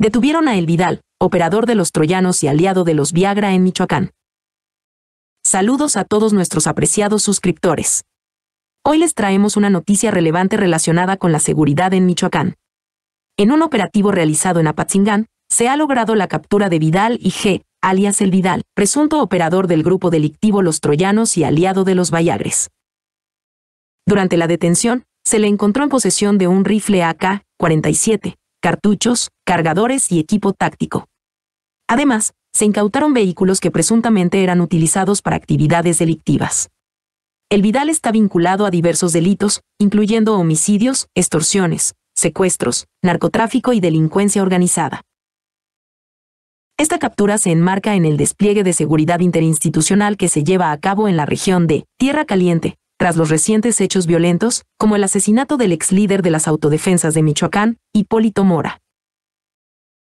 Detuvieron a El Vidal, operador de los troyanos y aliado de los Viagra en Michoacán. Saludos a todos nuestros apreciados suscriptores. Hoy les traemos una noticia relevante relacionada con la seguridad en Michoacán. En un operativo realizado en Apatzingán, se ha logrado la captura de Vidal y G, alias El Vidal, presunto operador del grupo delictivo Los Troyanos y aliado de los Viagres. Durante la detención, se le encontró en posesión de un rifle AK-47, cartuchos, cargadores y equipo táctico. Además, se incautaron vehículos que presuntamente eran utilizados para actividades delictivas. El Vidal está vinculado a diversos delitos, incluyendo homicidios, extorsiones, secuestros, narcotráfico y delincuencia organizada. Esta captura se enmarca en el despliegue de seguridad interinstitucional que se lleva a cabo en la región de Tierra Caliente, tras los recientes hechos violentos, como el asesinato del ex líder de las autodefensas de Michoacán, Hipólito Mora.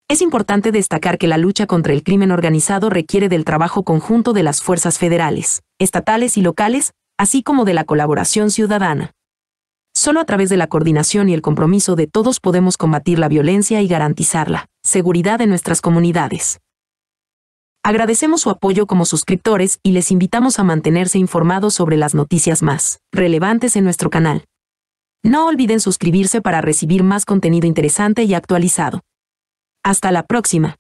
Es importante destacar que la lucha contra el crimen organizado requiere del trabajo conjunto de las fuerzas federales, estatales y locales, así como de la colaboración ciudadana. Solo a través de la coordinación y el compromiso de todos podemos combatir la violencia y garantizar la seguridad de nuestras comunidades. Agradecemos su apoyo como suscriptores y les invitamos a mantenerse informados sobre las noticias más relevantes en nuestro canal. No olviden suscribirse para recibir más contenido interesante y actualizado. Hasta la próxima.